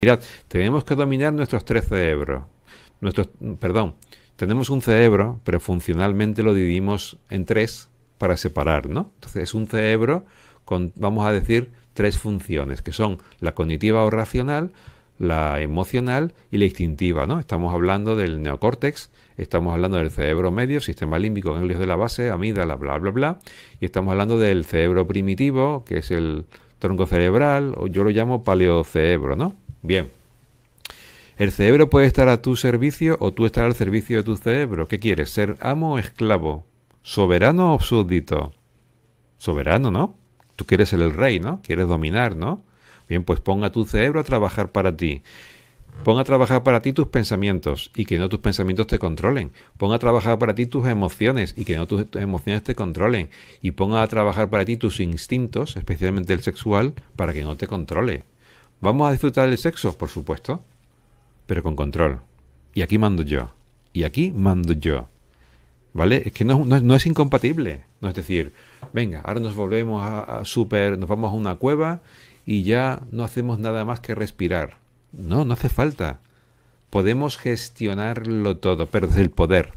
Mirad, tenemos que dominar nuestros tres cerebros. perdón, tenemos un cerebro, pero funcionalmente lo dividimos en tres para separar, ¿no? Entonces es un cerebro con, vamos a decir, tres funciones, que son la cognitiva o racional, la emocional y la instintiva, ¿no? Estamos hablando del neocórtex, estamos hablando del cerebro medio, sistema límbico, ganglios de la base, amígdala, bla, bla, bla, y estamos hablando del cerebro primitivo, que es el tronco cerebral, o yo lo llamo paleocerebro, ¿no? Bien. El cerebro puede estar a tu servicio o tú estar al servicio de tu cerebro. ¿Qué quieres? ¿Ser amo o esclavo? ¿Soberano o súbdito? Soberano, ¿no? Tú quieres ser el rey, ¿no? Quieres dominar, ¿no? Bien, pues ponga tu cerebro a trabajar para ti. Ponga a trabajar para ti tus pensamientos y que no tus pensamientos te controlen. Ponga a trabajar para ti tus emociones y que no tus emociones te controlen. Y ponga a trabajar para ti tus instintos, especialmente el sexual, para que no te controle. Vamos a disfrutar el sexo, por supuesto, pero con control. Y aquí mando yo. Y aquí mando yo. ¿Vale? Es que no, es incompatible. No es decir, venga, ahora nos volvemos a, super, nos vamos a una cueva y ya no hacemos nada más que respirar. No, no hace falta. Podemos gestionarlo todo, pero desde el poder.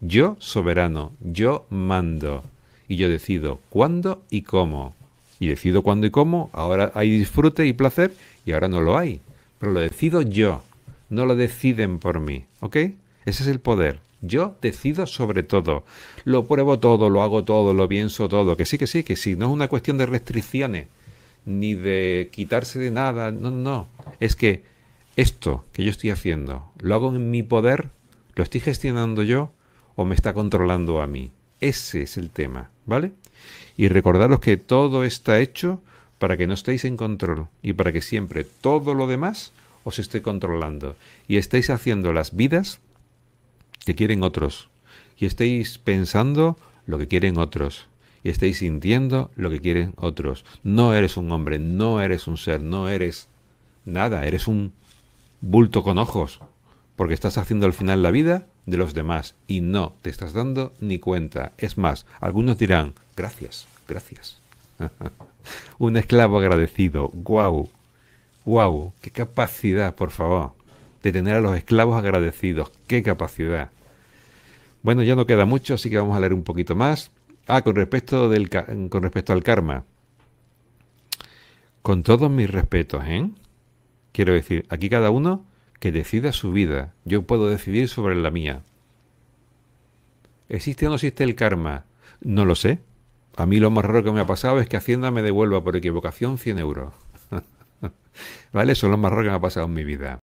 Yo soberano, yo mando y yo decido cuándo y cómo y decido cuándo y cómo. Ahora hay disfrute y placer y ahora no lo hay. Pero lo decido yo, no lo deciden por mí. ¿Ok? Ese es el poder. Yo decido sobre todo. Lo pruebo todo, lo hago todo, lo pienso todo. Que sí, que sí, que sí. No es una cuestión de restricciones ni de quitarse de nada. No, no. Es que esto que yo estoy haciendo, ¿lo hago en mi poder? ¿Lo estoy gestionando yo o me está controlando a mí? Ese es el tema, ¿vale? Y recordaros que todo está hecho para que no estéis en control y para que siempre todo lo demás os esté controlando y estéis haciendo las vidas que quieren otros y estéis pensando lo que quieren otros y estéis sintiendo lo que quieren otros. No eres un hombre, no eres un ser, no eres nada, eres un bulto con ojos porque estás haciendo al final la vida de los demás y no te estás dando ni cuenta. Es más, algunos dirán, gracias, gracias. Un esclavo agradecido, guau, guau, qué capacidad, por favor, de tener a los esclavos agradecidos, qué capacidad. Bueno, ya no queda mucho, así que vamos a leer un poquito más. Ah, con respecto, del, con respecto al karma. Con todos mis respetos, ¿eh? Quiero decir, aquí cada uno que decida su vida, yo puedo decidir sobre la mía. ¿Existe o no existe el karma? No lo sé. A mí lo más raro que me ha pasado es que Hacienda me devuelva por equivocación 100 euros. ¿Vale? Eso es lo más raro que me ha pasado en mi vida.